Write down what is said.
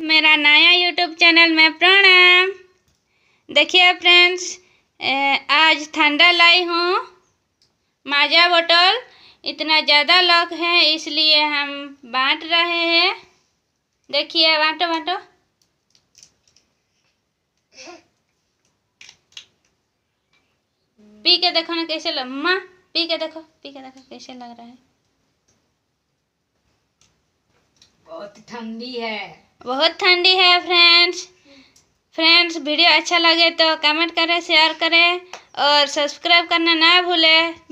मेरा नया YouTube channel में प्रणाम देखिए फ्रेंड्स आज ठंडा लाई हूँ माजा बोतल इतना ज़्यादा लॉक है इसलिए हम बांट रहे हैं देखिए बांटो बांटो पी के देखो ना कैसे लग माँ पी के देखो पी के देखो कैसे लग रहा है बहुत ठंडी है बहुत ठंडी है फ्रेंड्स फ्रेंड्स वीडियो अच्छा लगे तो कमेंट करें शेयर करें और सब्सक्राइब करना ना भूलें